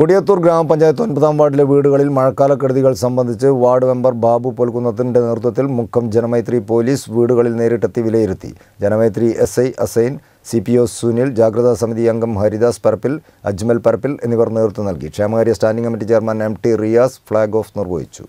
കൊടിയത്തൂർ ഗ്രാമപഞ്ചായത്ത് ഒൻപതാം വാർഡിലെ വീടുകളിൽ മഴക്കാലക്കെടുതികൾ സംബന്ധിച്ച് വാർഡ് മെമ്പർ ബാബു പൊൽക്കുന്നത്തിൻ്റെ നേതൃത്വത്തിൽ മുഖം ജനമൈത്രി പോലീസ് വീടുകളിൽ നേരിട്ടെത്തി വിലയിരുത്തി Janamaithri S I Asain C P O Sunil ജാഗ്രതാ സമിതി അംഗം ഹരിദാസ് പരപ്പിൽ അജ്മൽ പരപ്പിൽ എന്നിവർ നേതൃത്വം നൽകി ക്ഷേമകാര്യ standing committee chairman M T Riyas flag off നിർവഹിച്ചു